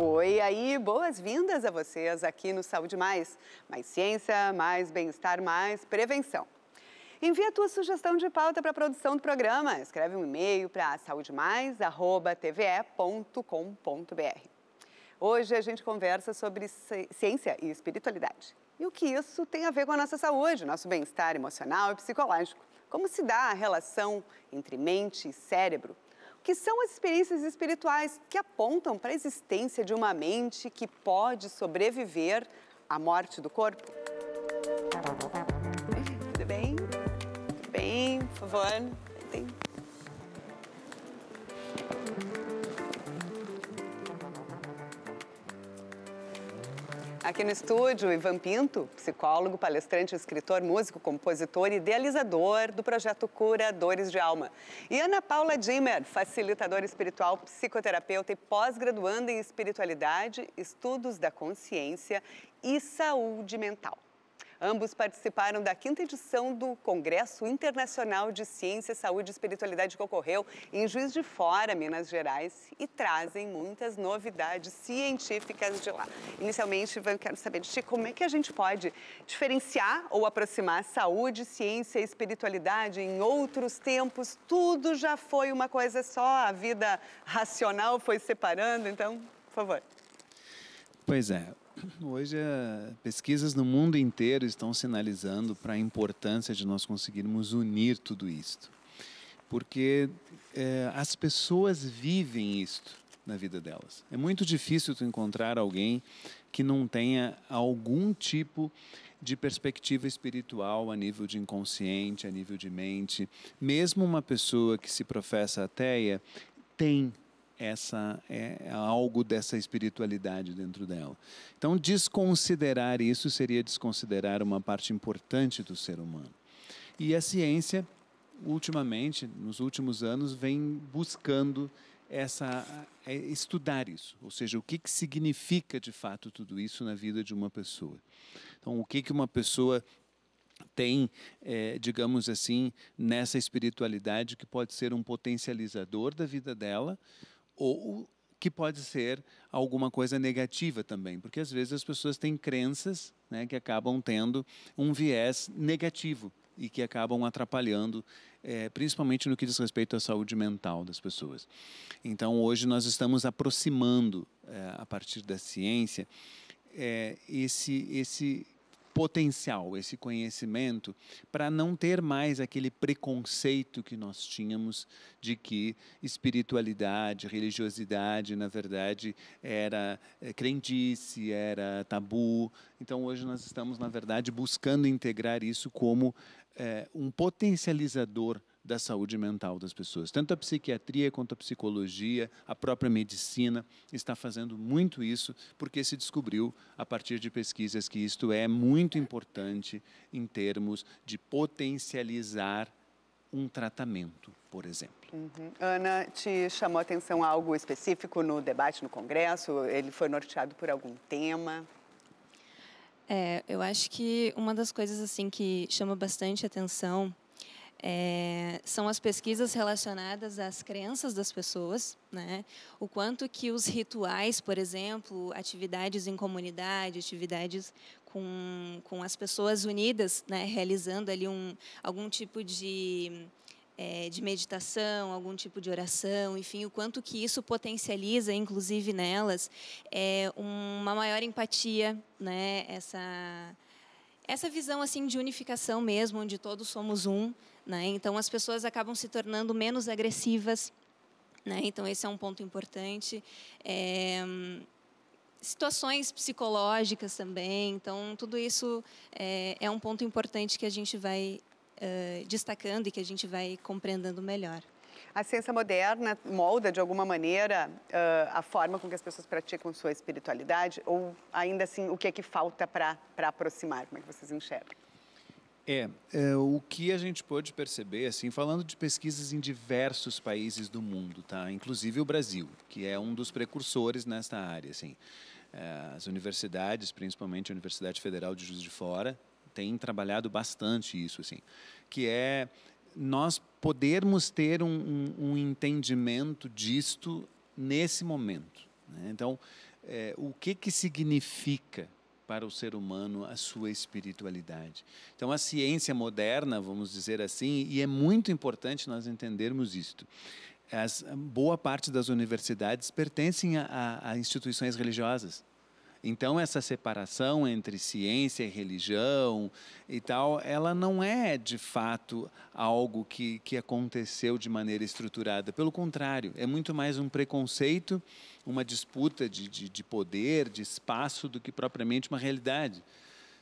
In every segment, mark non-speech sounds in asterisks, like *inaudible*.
Oi, aí, boas-vindas a vocês aqui no Saúde Mais. Mais ciência, mais bem-estar, mais prevenção. Envie a tua sugestão de pauta para a produção do programa. Escreve um e-mail para saudemais@tve.com.br. Hoje a gente conversa sobre ciência e espiritualidade. E o que isso tem a ver com a nossa saúde, nosso bem-estar emocional e psicológico. Como se dá a relação entre mente e cérebro? O que são as experiências espirituais que apontam para a existência de uma mente que pode sobreviver à morte do corpo? por favor. Aqui no estúdio, Ivan Pinto, psicólogo, palestrante, escritor, músico, compositor e idealizador do projeto Curadores de Alma. E Ana Paula Dimmer, facilitadora espiritual, psicoterapeuta e pós-graduanda em espiritualidade, estudos da consciência e saúde mental. Ambos participaram da quinta edição do Congresso Internacional de Ciência, Saúde e Espiritualidade que ocorreu em Juiz de Fora, Minas Gerais, e trazem muitas novidades científicas de lá. Inicialmente, eu quero saber de ti como é que a gente pode diferenciar ou aproximar saúde, ciência e espiritualidade em outros tempos. Tudo já foi uma coisa só, a vida racional foi separando, então, por favor. Pois é, Hoje, eh, pesquisas no mundo inteiro estão sinalizando para a importância de nós conseguirmos unir tudo isto. Porque é, as pessoas vivem isto na vida delas. É muito difícil tu encontrar alguém que não tenha algum tipo de perspectiva espiritual a nível de inconsciente, a nível de mente. Mesmo uma pessoa que se professa ateia tem essa é, é algo dessa espiritualidade dentro dela. Então, desconsiderar isso seria desconsiderar uma parte importante do ser humano. E a ciência, ultimamente, nos últimos anos, vem buscando essa é estudar isso, ou seja, o que, que significa de fato tudo isso na vida de uma pessoa. Então, o que, que uma pessoa tem, é, digamos assim, nessa espiritualidade que pode ser um potencializador da vida dela, ou que pode ser alguma coisa negativa também, porque às vezes as pessoas têm crenças né, que acabam tendo um viés negativo e que acabam atrapalhando, é, principalmente no que diz respeito à saúde mental das pessoas. Então, hoje nós estamos aproximando, é, a partir da ciência, é, esse, esse potencial, esse conhecimento, para não ter mais aquele preconceito que nós tínhamos de que espiritualidade, religiosidade, na verdade, era eh, crendice, era tabu. Então, hoje nós estamos, na verdade, buscando integrar isso como é, um potencializador da saúde mental das pessoas. Tanto a psiquiatria quanto a psicologia, a própria medicina está fazendo muito isso, porque se descobriu a partir de pesquisas que isto é muito importante em termos de potencializar um tratamento, por exemplo. Uhum. Ana, te chamou a atenção algo específico no debate no Congresso? Ele foi norteado por algum tema? É, eu acho que uma das coisas assim que chama bastante atenção é, são as pesquisas relacionadas às crenças das pessoas, né? O quanto que os rituais, por exemplo, atividades em comunidade, atividades com, com as pessoas unidas, né? Realizando ali um algum tipo de é, de meditação, algum tipo de oração, enfim, o quanto que isso potencializa, inclusive nelas, é uma maior empatia, né? Essa essa visão assim de unificação mesmo, onde todos somos um, né? Então, as pessoas acabam se tornando menos agressivas. Né? Então, esse é um ponto importante. É... Situações psicológicas também. Então, tudo isso é, é um ponto importante que a gente vai uh, destacando e que a gente vai compreendendo melhor. A ciência moderna molda, de alguma maneira, eh, a forma com que as pessoas praticam sua espiritualidade? Ou, ainda assim, o que é que falta para aproximar? Como é que vocês enxergam? É, é, o que a gente pôde perceber, assim, falando de pesquisas em diversos países do mundo, tá? Inclusive o Brasil, que é um dos precursores nesta área, assim. É, as universidades, principalmente a Universidade Federal de Juiz de Fora, têm trabalhado bastante isso, assim, que é nós podermos ter um, um, um entendimento disto nesse momento. Né? Então, é, o que que significa para o ser humano a sua espiritualidade. Então, a ciência moderna, vamos dizer assim, e é muito importante nós entendermos isto. As, boa parte das universidades pertencem a, a, a instituições religiosas. Então essa separação entre ciência e religião e tal, ela não é de fato algo que, que aconteceu de maneira estruturada. Pelo contrário, é muito mais um preconceito, uma disputa de, de, de poder, de espaço, do que propriamente uma realidade.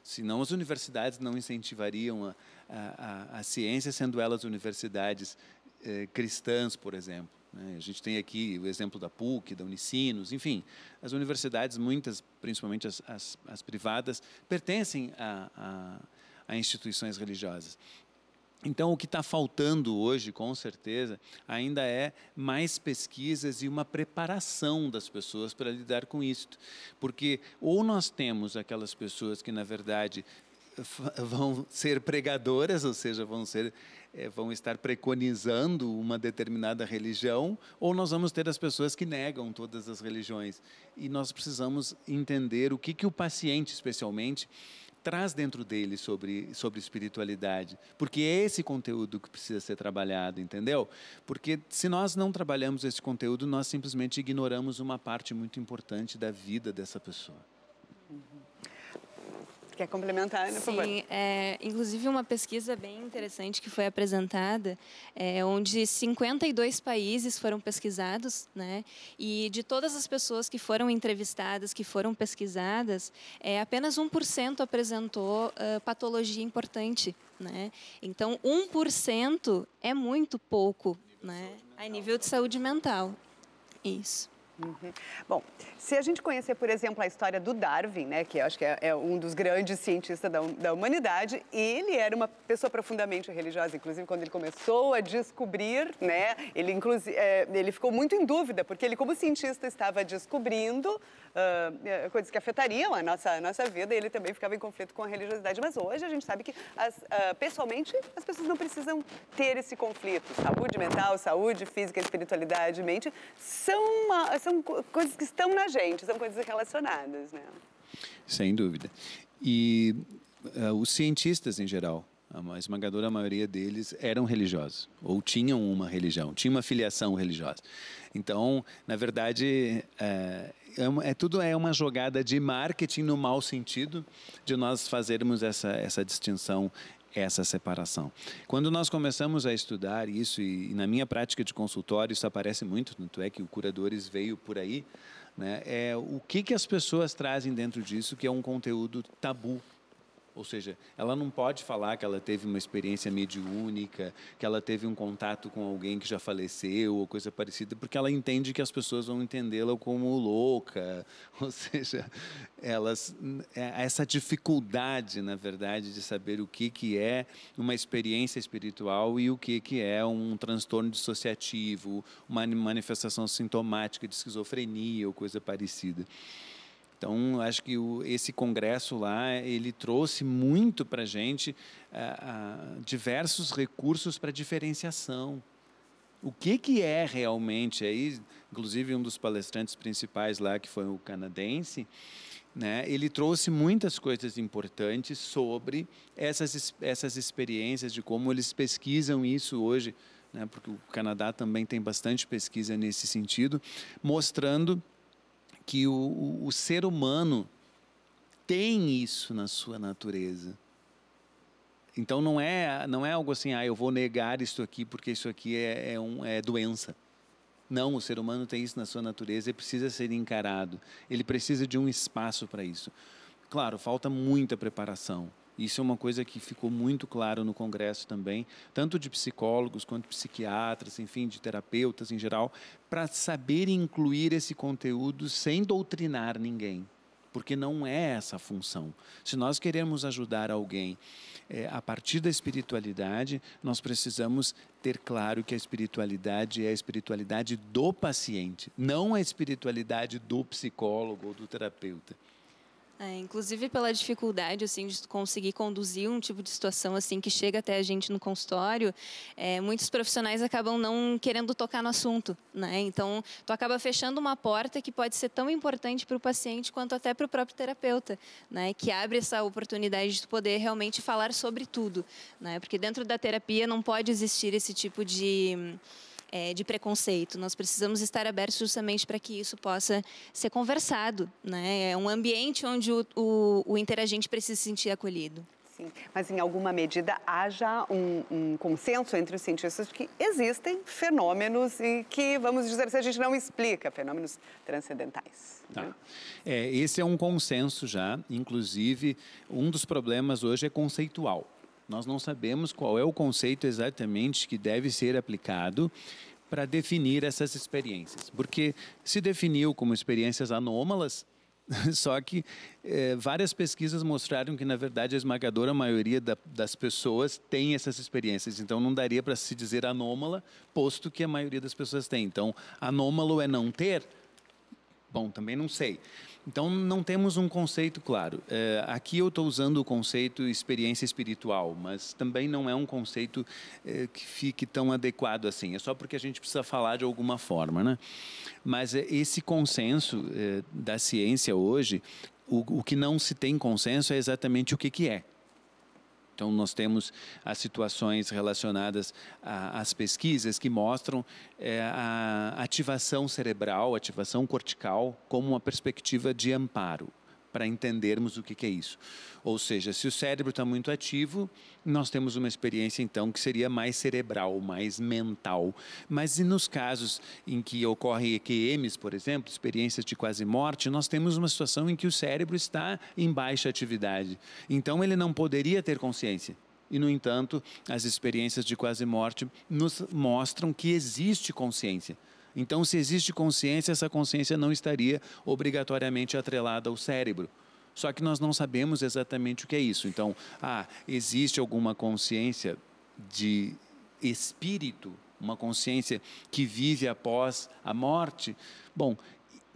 Senão as universidades não incentivariam a, a, a, a ciência, sendo elas universidades eh, cristãs, por exemplo. Né? A gente tem aqui o exemplo da PUC, da Unicinos, enfim, as universidades, muitas, principalmente as, as, as privadas, pertencem a, a, a instituições religiosas. Então, o que está faltando hoje, com certeza, ainda é mais pesquisas e uma preparação das pessoas para lidar com isso. Porque ou nós temos aquelas pessoas que, na verdade, *laughs* vão ser pregadoras, ou seja, vão ser é, vão estar preconizando uma determinada religião, ou nós vamos ter as pessoas que negam todas as religiões. E nós precisamos entender o que que o paciente, especialmente, traz dentro dele sobre, sobre espiritualidade. Porque é esse conteúdo que precisa ser trabalhado, entendeu? Porque se nós não trabalhamos esse conteúdo, nós simplesmente ignoramos uma parte muito importante da vida dessa pessoa. Quer complementar, né, Sim, é, inclusive uma pesquisa bem interessante que foi apresentada, é, onde 52 países foram pesquisados, né? E de todas as pessoas que foram entrevistadas, que foram pesquisadas, é, apenas 1% apresentou uh, patologia importante, né? Então, 1% é muito pouco, né? A nível de saúde mental. Isso. Uhum. Bom, se a gente conhecer, por exemplo, a história do Darwin, né, que acho que é, é, um dos grandes cientistas da, da humanidade, ele era uma pessoa profundamente religiosa, inclusive quando ele começou a descobrir, né, ele, inclusive, é, ele ficou muito em dúvida, porque ele, como cientista, estava descobrindo uh, coisas que afetariam a nossa, a nossa vida e ele também ficava em conflito com a religiosidade. Mas hoje a gente sabe que, as, uh, pessoalmente, as pessoas não precisam ter esse conflito. Saúde mental, saúde física, espiritualidade, mente, são uma são coisas que estão na gente, são coisas relacionadas, né? Sem dúvida. E uh, os cientistas em geral, a esmagadora maioria deles eram religiosos ou tinham uma religião, tinha uma filiação religiosa. Então, na verdade, eh, é, é, tudo é uma jogada de marketing no mau sentido de nós fazermos essa, essa distinção essa separação. Quando nós começamos a estudar isso, e, e na minha prática de consultório isso aparece muito, tanto é que o Curadores veio por aí, né, é o que, que as pessoas trazem dentro disso que é um conteúdo tabu ou seja, ela não pode falar que ela teve uma experiência mediúnica, que ela teve um contato com alguém que já faleceu ou coisa parecida, porque ela entende que as pessoas vão entendê-la como louca. *laughs* Ou seja, elas é, essa dificuldade, na verdade, de saber o que que é uma experiência espiritual e o que que é um transtorno dissociativo, uma manifestação sintomática de esquizofrenia ou coisa parecida. Então, acho que o, esse congresso lá, ele trouxe muito para eh, a gente uh, uh, diversos recursos para diferenciação. O que, que é realmente? Aí, inclusive, um dos palestrantes principais lá, que foi o canadense, né, ele trouxe muitas coisas importantes sobre essas, essas experiências, de como eles pesquisam isso hoje, né, porque o Canadá também tem bastante pesquisa nesse sentido, mostrando que o, o, o ser humano tem isso na sua natureza. Então não é, não é algo assim, ah, eu vou negar isto aqui porque isso aqui é, é, um, é doença. Não, o ser humano tem isso na sua natureza e precisa ser encarado. Ele precisa de um espaço para isso. Claro, falta muita preparação. Isso é uma coisa que ficou muito claro no Congresso também, tanto de psicólogos quanto psiquiatras, enfim, de terapeutas em geral, para saber incluir esse conteúdo sem doutrinar ninguém porque não é essa a função. Se nós queremos ajudar alguém é, a partir da espiritualidade, nós precisamos ter claro que a espiritualidade é a espiritualidade do paciente, não a espiritualidade do psicólogo ou do terapeuta. É, inclusive pela dificuldade assim de conseguir conduzir um tipo de situação assim que chega até a gente no consultório, é, muitos profissionais acabam não querendo tocar no assunto, né? Então, tu acaba fechando uma porta que pode ser tão importante para o paciente quanto até para o próprio terapeuta, né? Que abre essa oportunidade de tu poder realmente falar sobre tudo, né? Porque dentro da terapia não pode existir esse tipo de é, de preconceito. Nós precisamos estar abertos justamente para que isso possa ser conversado. Né? É um ambiente onde o, o, o interagente precisa se sentir acolhido. Sim, mas em alguma medida haja um, um, consenso entre os cientistas de que existem fenômenos e que, vamos dizer, se a gente não explica, fenômenos transcendentais. Tá. É, esse é um consenso já, inclusive um dos problemas hoje é conceitual. Nós não sabemos qual é o conceito exatamente que deve ser aplicado para definir essas experiências, porque se definiu como experiências anômalas, *laughs* só que eh, várias pesquisas mostraram que, na verdade, a esmagadora maioria da, das pessoas tem essas experiências. Então, não daria para se dizer anômala, posto que a maioria das pessoas tem. Então, anômalo é não ter, Japão, também não sei. Então, não temos um conceito claro. É, aqui eu estou usando o conceito experiência espiritual, mas também não é um conceito é, que fique tão adequado assim. É só porque a gente precisa falar de alguma forma. Né? Mas é, esse consenso da ciência hoje, o, o, que não se tem consenso é exatamente o que, que é. Então, nós temos as situações relacionadas às pesquisas que mostram é, a ativação cerebral, ativação cortical, como uma perspectiva de amparo para entendermos o que, que é isso. Ou seja, se o cérebro está muito ativo, nós temos uma experiência então que seria mais cerebral, mais mental. Mas e nos casos em que ocorrem EQMs, por exemplo, experiências de quase morte, nós temos uma situação em que o cérebro está em baixa atividade. Então ele não poderia ter consciência. E, no entanto, as experiências de quase morte nos mostram que existe consciência. Então, se existe consciência, essa consciência não estaria obrigatoriamente atrelada ao cérebro. Só que nós não sabemos exatamente o que é isso. Então, ah, existe alguma consciência de espírito, uma consciência que vive após a morte? Bom,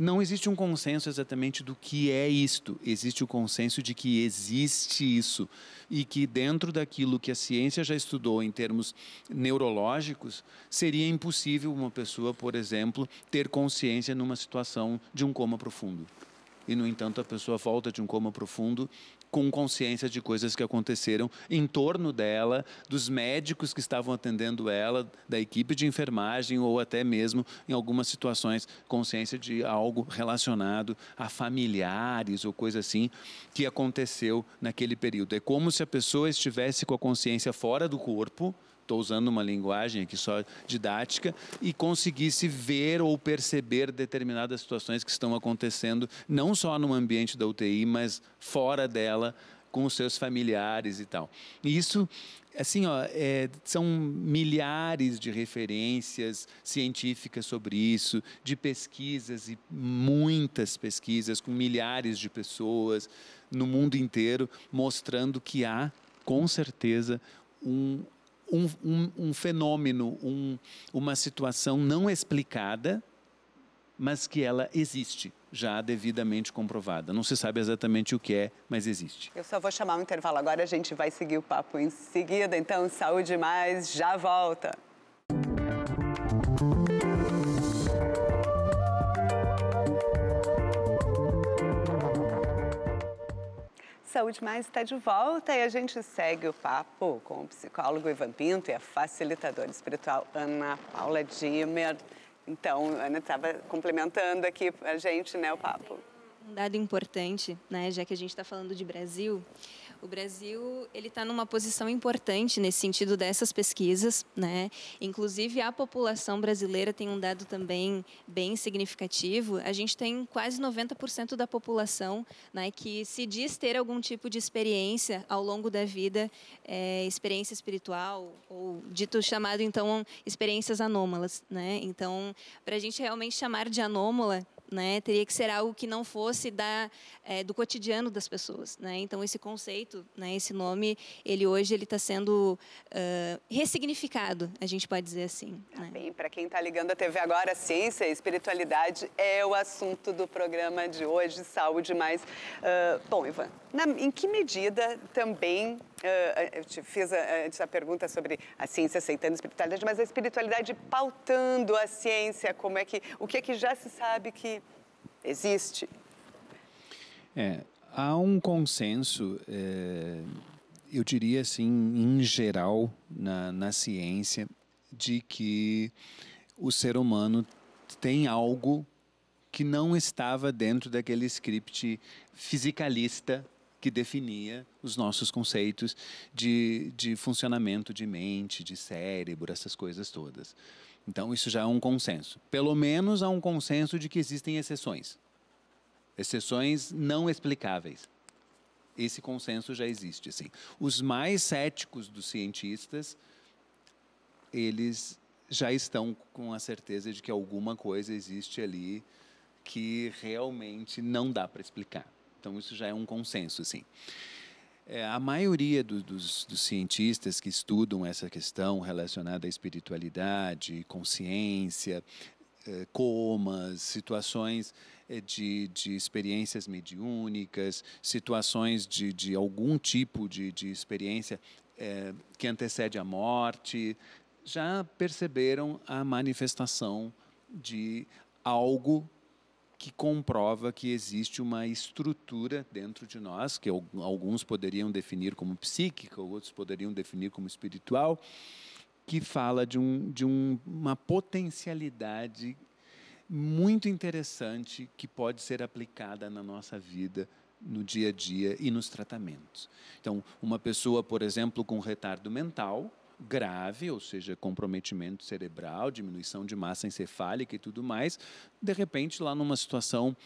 não existe um consenso exatamente do que é isto. Existe o consenso de que existe isso e que dentro daquilo que a ciência já estudou em termos neurológicos, seria impossível uma pessoa, por exemplo, ter consciência numa situação de um coma profundo. E no entanto, a pessoa volta de um coma profundo com consciência de coisas que aconteceram em torno dela, dos médicos que estavam atendendo ela, da equipe de enfermagem ou até mesmo em algumas situações consciência de algo relacionado a familiares ou coisa assim que aconteceu naquele período. É como se a pessoa estivesse com a consciência fora do corpo estou usando uma linguagem aqui só didática, e conseguisse ver ou perceber determinadas situações que estão acontecendo, não só no ambiente da UTI, mas fora dela, com os seus familiares e tal. E isso assim, ó, é, são milhares de referências científicas sobre isso, de pesquisas e muitas pesquisas com milhares de pessoas no mundo inteiro mostrando que há, com certeza, um um, um, um fenômeno, um, uma situação não explicada, mas que ela existe, já devidamente comprovada. Não se sabe exatamente o que é, mas existe. Eu só vou chamar um intervalo agora, a gente vai seguir o papo em seguida. Então, saúde mais, já volta. Saúde Mais está de volta e a gente segue o papo com o psicólogo Ivan Pinto e a facilitadora espiritual Ana Paula Dimmer. Então, Ana estava complementando aqui a gente, né, o papo. Um dado importante, né, já que a gente está falando de Brasil, o Brasil ele está numa posição importante nesse sentido dessas pesquisas, né? Inclusive a população brasileira tem um dado também bem significativo. A gente tem quase 90% da população, né, que se diz ter algum tipo de experiência ao longo da vida, é, experiência espiritual ou dito chamado então experiências anômalas, né? Então para a gente realmente chamar de anômala né? Teria que ser algo que não fosse da, é, do cotidiano das pessoas, né? Então esse conceito, né? Esse nome, ele hoje ele está sendo uh, ressignificado, a gente pode dizer assim. Né. Tá né? Bem, para quem está ligando a TV agora, ciência e espiritualidade é o assunto do programa de hoje, saúde mais. Uh, bom, Ivan, na, em que medida também eu te fiz antes a, a pergunta sobre a ciência aceitando a espiritualidade, mas a espiritualidade pautando a ciência, como é que, o que é que já se sabe que existe? É, há um consenso, é, eu diria assim, em geral, na, na ciência, de que o ser humano tem algo que não estava dentro daquele script fisicalista que definia os nossos conceitos de, de funcionamento de mente, de cérebro, essas coisas todas. Então, isso já é um consenso. Pelo menos há um consenso de que existem exceções. Exceções não explicáveis. Esse consenso já existe, assim. Os mais céticos dos cientistas, eles já estão com a certeza de que alguma coisa existe ali que realmente não dá para explicar. Então, isso já é um consenso, assim. É, a maioria do, dos, dos, cientistas que estudam essa questão relacionada à espiritualidade, consciência, é, comas, situações é, de, de experiências mediúnicas, situações de, de algum tipo de, de experiência é, que antecede a morte, já perceberam a manifestação de algo que comprova que existe uma estrutura dentro de nós, que alguns poderiam definir como psíquica, outros poderiam definir como espiritual, que fala de, um, de um, uma potencialidade muito interessante que pode ser aplicada na nossa vida no dia a dia e nos tratamentos. Então, uma pessoa, por exemplo, com retardo mental, grave, ou seja, comprometimento cerebral, diminuição de massa encefálica e tudo mais, de repente, lá numa situação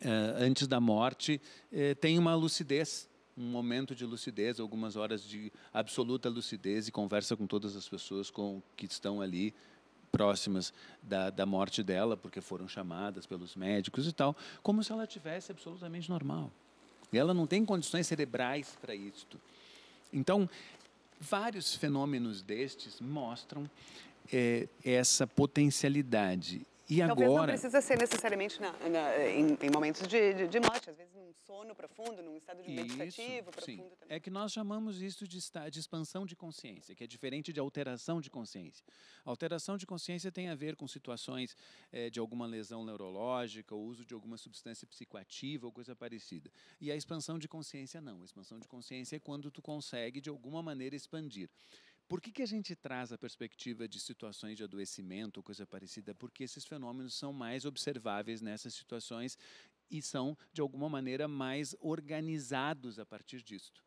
eh, antes da morte, eh, tem uma lucidez, um momento de lucidez, algumas horas de absoluta lucidez e conversa com todas as pessoas com, que estão ali próximas da, da morte dela, porque foram chamadas pelos médicos e tal, como se ela tivesse absolutamente normal. E ela não tem condições cerebrais para isso. Então, Vários fenômenos destes mostram é, essa potencialidade. E Talvez agora... não precisa ser necessariamente na, na, em, em, momentos de, de, de morte, às vezes um sono profundo, num estado de meditativo isso, profundo sim. também. É que nós chamamos isso de, de expansão de consciência, que é diferente de alteração de consciência. Alteração de consciência tem a ver com situações é, de alguma lesão neurológica, o uso de alguma substância psicoativa ou coisa parecida. E a expansão de consciência não. A expansão de consciência é quando tu consegue de alguma maneira expandir. Por que, que a gente traz a perspectiva de situações de adoecimento ou coisa parecida? Porque esses fenômenos são mais observáveis nessas situações e são, de alguma maneira, mais organizados a partir disto.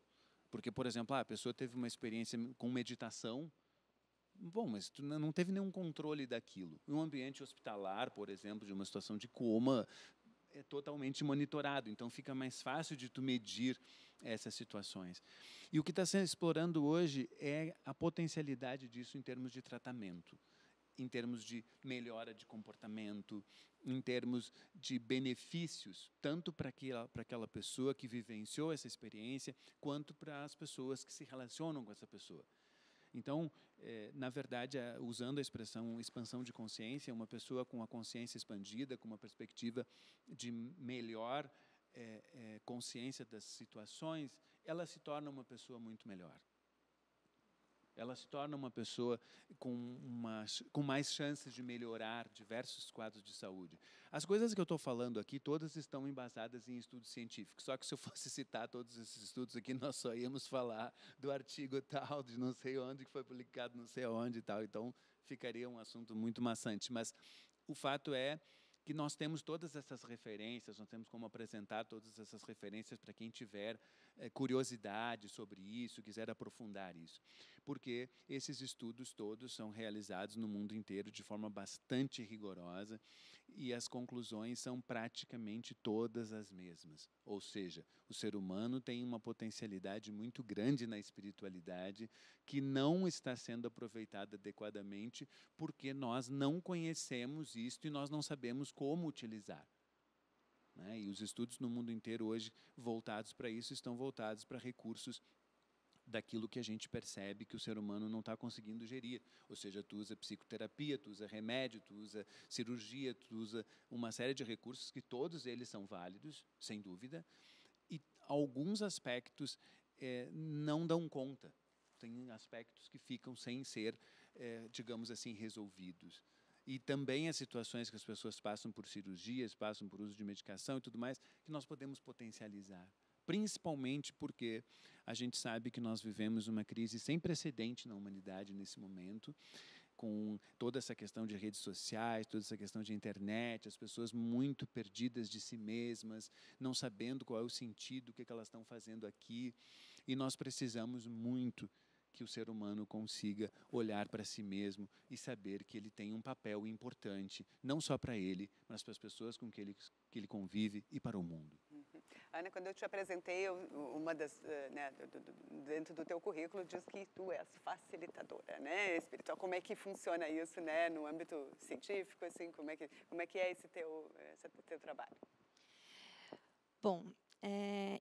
Porque, por exemplo, ah, a pessoa teve uma experiência com meditação, bom, mas tu não teve nenhum controle daquilo. Em um ambiente hospitalar, por exemplo, de uma situação de coma, é totalmente monitorado, então fica mais fácil de tu medir essas situações. E o que está sendo explorando hoje é a potencialidade disso em termos de tratamento em termos de melhora de comportamento, em termos de benefícios, tanto para aquela, para aquela pessoa que vivenciou essa experiência, quanto para as pessoas que se relacionam com essa pessoa. Então, eh, na verdade, usando a expressão expansão de consciência, uma pessoa com a consciência expandida, com uma perspectiva de melhor eh, eh, consciência das situações, ela se torna uma pessoa muito melhor ela se torna uma pessoa com, uma, com mais chances de melhorar diversos quadros de saúde. As coisas que eu estou falando aqui, todas estão embasadas em estudos científicos, só que se eu fosse citar todos esses estudos aqui, nós só íamos falar do artigo tal, de não sei onde, que foi publicado não sei onde e tal, então ficaria um assunto muito maçante. Mas o fato é que nós temos todas essas referências, nós temos como apresentar todas essas referências para quem tiver é, curiosidade sobre isso, quiser aprofundar isso. Porque esses estudos todos são realizados no mundo inteiro de forma bastante rigorosa e as conclusões são praticamente todas as mesmas. Ou seja, o ser humano tem uma potencialidade muito grande na espiritualidade que não está sendo aproveitada adequadamente porque nós não conhecemos isto e nós não sabemos como utilizar. Né? E os estudos no mundo inteiro hoje voltados para isso estão voltados para recursos daquilo que a gente percebe que o ser humano não está conseguindo gerir. Ou seja, tu usa psicoterapia, tu usa remédio, tu usa cirurgia, tu usa uma série de recursos que todos eles são válidos, sem dúvida, e alguns aspectos é, não dão conta. Tem aspectos que ficam sem ser, é, digamos assim, resolvidos e também as situações que as pessoas passam por cirurgias, passam por uso de medicação e tudo mais, que nós podemos potencializar. Principalmente porque a gente sabe que nós vivemos uma crise sem precedente na humanidade nesse momento, com toda essa questão de redes sociais, toda essa questão de internet, as pessoas muito perdidas de si mesmas, não sabendo qual é o sentido, o que, é que elas estão fazendo aqui. E nós precisamos muito que o ser humano consiga olhar para si mesmo e saber que ele tem um papel importante, não só para ele, mas para as pessoas com que ele, que ele convive e para o mundo. Uhum. Ana, quando eu te apresentei, uma das, eh, né, dentro do teu currículo diz que tu és facilitadora, né, espiritual. Como é que funciona isso, né, no âmbito científico, assim, como é que, como é, que é esse teu, esse teu trabalho? Bom, é,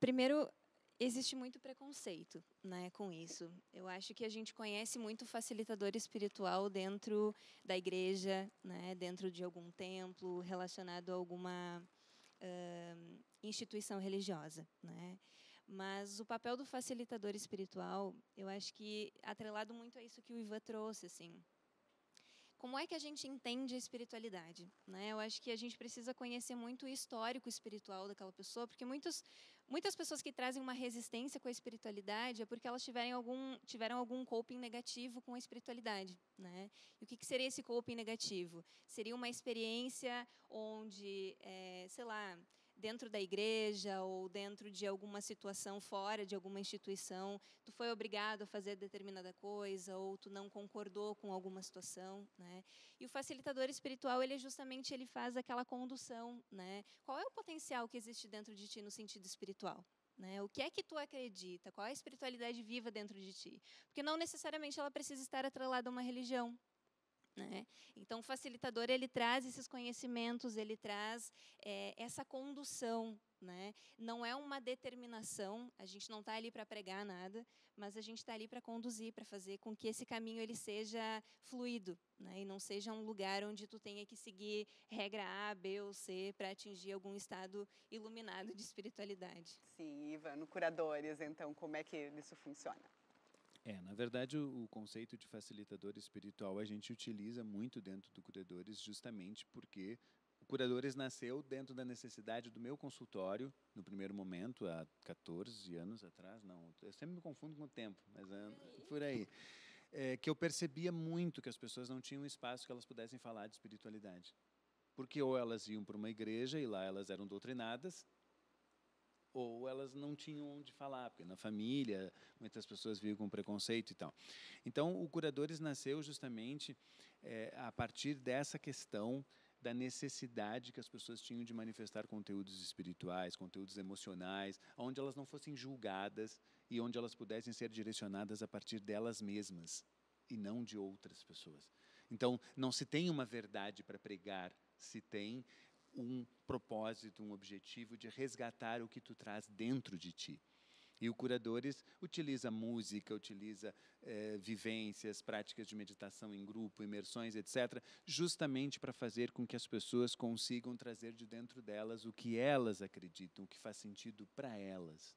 primeiro Existe muito preconceito né, com isso. Eu acho que a gente conhece muito facilitador espiritual dentro da igreja, né, dentro de algum templo, relacionado a alguma uh, instituição religiosa. Né? Mas o papel do facilitador espiritual, eu acho que atrelado muito a isso que o Ivan trouxe, assim. Como é que a gente entende a espiritualidade? Né? Eu acho que a gente precisa conhecer muito o histórico espiritual daquela pessoa, porque muitos Muitas pessoas que trazem uma resistência com a espiritualidade é porque elas tiveram algum, tiveram algum coping negativo com a espiritualidade. Né? E o que, que seria esse coping negativo? Seria uma experiência onde, é, sei lá, dentro da igreja ou dentro de alguma situação fora de alguma instituição, tu foi obrigado a fazer determinada coisa ou tu não concordou com alguma situação, né? E o facilitador espiritual, ele é justamente ele faz aquela condução, né? Qual é o potencial que existe dentro de ti no sentido espiritual? Né? O que é que tu acredita? Qual é a espiritualidade viva dentro de ti? Porque não necessariamente ela precisa estar atrelada a uma religião. Né? Então, o facilitador ele traz esses conhecimentos, ele traz é, essa condução. Né? Não é uma determinação, a gente não está ali para pregar nada, mas a gente está ali para conduzir, para fazer com que esse caminho ele seja fluido né? e não seja um lugar onde tu tenha que seguir regra A, B ou C para atingir algum estado iluminado de espiritualidade. Sim, Iva, no Curadores, então, como é que isso funciona? É, na verdade, o, o, conceito de facilitador espiritual a gente utiliza muito dentro do Curadores, justamente porque o Curadores nasceu dentro da necessidade do meu consultório, no primeiro momento, há 14 anos atrás, não, eu sempre me confundo com o tempo, mas é, por aí. É, que eu percebia muito que as pessoas não tinham espaço que elas pudessem falar de espiritualidade. Porque ou elas iam para uma igreja e lá elas eram doutrinadas, ou elas não tinham onde falar, porque na família muitas pessoas vivem com preconceito e tal. Então, o Curadores nasceu justamente é, a partir dessa questão da necessidade que as pessoas tinham de manifestar conteúdos espirituais, conteúdos emocionais, onde elas não fossem julgadas e onde elas pudessem ser direcionadas a partir delas mesmas e não de outras pessoas. Então, não se tem uma verdade para pregar, se tem um propósito, um objetivo de resgatar o que tu traz dentro de ti. E o Curadores utiliza música, utiliza eh, vivências, práticas de meditação em grupo, imersões, etc., justamente para fazer com que as pessoas consigam trazer de dentro delas o que elas acreditam, o que faz sentido para elas.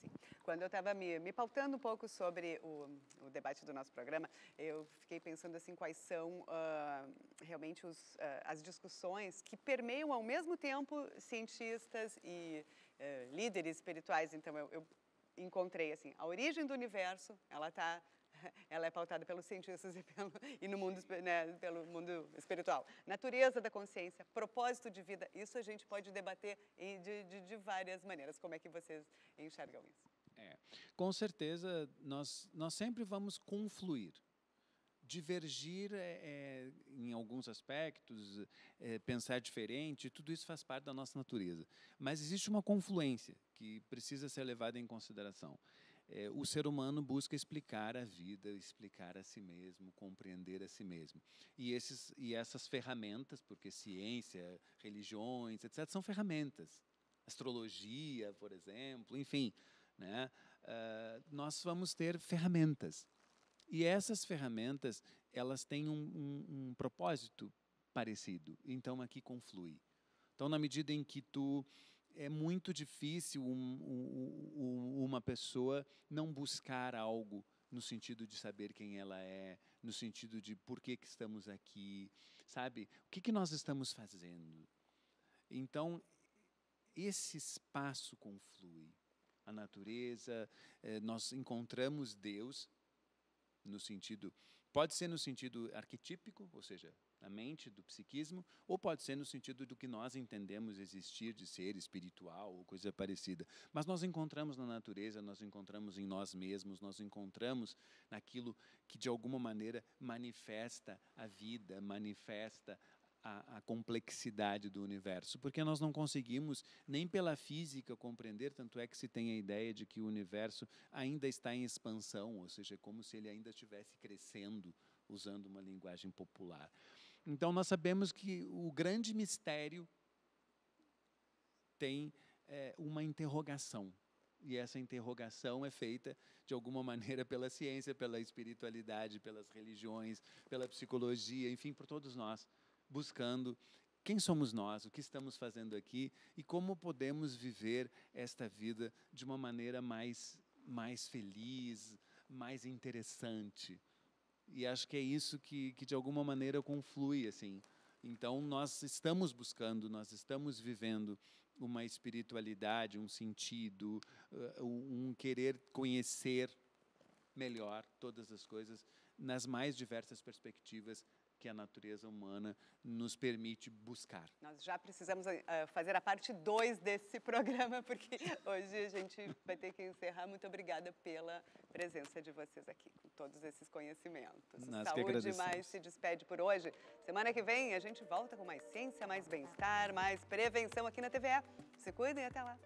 Sim quando eu estava me, me pautando um pouco sobre o, o, debate do nosso programa, eu fiquei pensando assim quais são uh, realmente os, uh, as discussões que permeiam ao mesmo tempo cientistas e uh, líderes espirituais. Então eu, eu encontrei assim a origem do universo, ela está *laughs* ela é pautada pelos cientistas e, pelo, e no mundo, né, pelo mundo espiritual. Natureza da consciência, propósito de vida, isso a gente pode debater de, de, de várias maneiras. Como é que vocês enxergam isso? É. Com certeza, nós, nós sempre vamos confluir. Divergir é, é, em alguns aspectos, é, pensar diferente, tudo isso faz parte da nossa natureza. Mas existe uma confluência que precisa ser levada em consideração. É, o ser humano busca explicar a vida, explicar a si mesmo, compreender a si mesmo. E, esses, e essas ferramentas, porque ciência, religiões, etc., são ferramentas. Astrologia, por exemplo, enfim, né, uh, nós vamos ter ferramentas. E essas ferramentas, elas têm um, um, um propósito parecido. Então, aqui conflui. Então, na medida em que tu é muito difícil um, um, uma pessoa não buscar algo no sentido de saber quem ela é, no sentido de por que, que estamos aqui, sabe? O que, que nós estamos fazendo? Então, esse espaço conflui a natureza, eh, nós encontramos Deus no sentido, pode ser no sentido arquetípico, ou seja, na mente do psiquismo, ou pode ser no sentido do que nós entendemos existir de ser espiritual ou coisa parecida. Mas nós encontramos na natureza, nós encontramos em nós mesmos, nós encontramos naquilo que de alguma maneira manifesta a vida, manifesta a, a, complexidade do universo, porque nós não conseguimos nem pela física compreender, tanto é que se tem a ideia de que o universo ainda está em expansão, ou seja, é como se ele ainda estivesse crescendo, usando uma linguagem popular. Então nós sabemos que o grande mistério tem é, uma interrogação. E essa interrogação é feita, de alguma maneira, pela ciência, pela espiritualidade, pelas religiões, pela psicologia, enfim, por todos nós buscando quem somos nós, o que estamos fazendo aqui e como podemos viver esta vida de uma maneira mais, mais feliz, mais interessante. E acho que é isso que, que de alguma maneira conflui, assim. Então, nós estamos buscando, nós estamos vivendo uma espiritualidade, um sentido, eh, um querer conhecer melhor todas as coisas nas mais diversas perspectivas que a natureza humana nos permite buscar. Nós já precisamos uh, fazer a parte 2 desse *laughs* programa, porque hoje a gente vai ter que encerrar. Muito obrigada pela presença de vocês aqui, com todos esses conhecimentos. Nós Saúde Mais se despede por hoje. Semana que vem a gente volta com mais ciência, mais bem-estar, mais prevenção aqui na TVE. Se cuidem até lá.